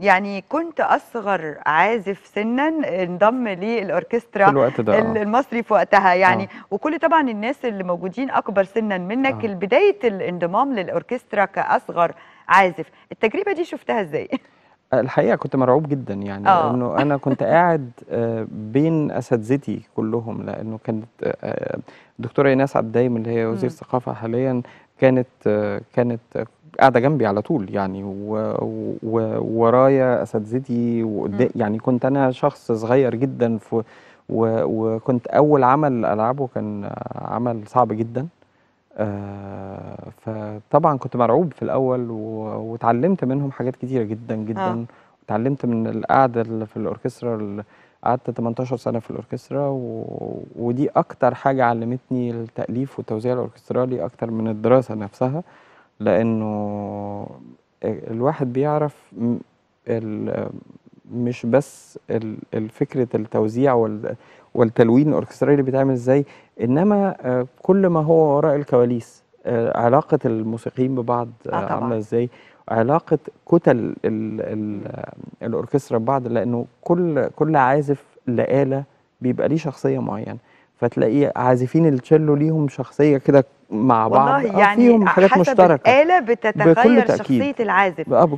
يعني كنت اصغر عازف سنا انضم للاوركسترا في الوقت ده آه. المصري في وقتها يعني آه. وكل طبعا الناس اللي موجودين اكبر سنا منك آه. بدايه الانضمام للاوركسترا كاصغر عازف التجربه دي شفتها ازاي آه، الحقيقه كنت مرعوب جدا يعني آه. لانه انا كنت قاعد آه، بين اساتذتي كلهم لانه كانت الدكتوره ايناس عبد الدايم اللي هي وزير الثقافه حاليا كانت كانت قاعده جنبي على طول يعني وورايا اساتذتي وقدام يعني كنت انا شخص صغير جدا في وكنت اول عمل العبه كان عمل صعب جدا آه، فطبعا كنت مرعوب في الاول واتعلمت منهم حاجات كتيره جدا جدا اتعلمت آه. من القعده اللي في الاوركسترا قعدت 18 سنه في الاوركسترا و... ودي اكتر حاجه علمتني التاليف والتوزيع الاوركسترالي اكتر من الدراسه نفسها لأنه الواحد بيعرف مش بس فكرة التوزيع والتلوين الأوركسترالي اللي بيتعمل ازاي انما آه، كل ما هو وراء الكواليس آه، علاقة الموسيقيين ببعض آه، عاملة ازاي علاقة كتل الأوركسترا ببعض لأنه كل كل عازف لآلة بيبقى ليه شخصية معينة فتلاقيه عازفين التشيلو ليهم شخصيه كده مع بعض والله يعني فيهم حاجات مشتركه الآلة بتتغير شخصيه العازف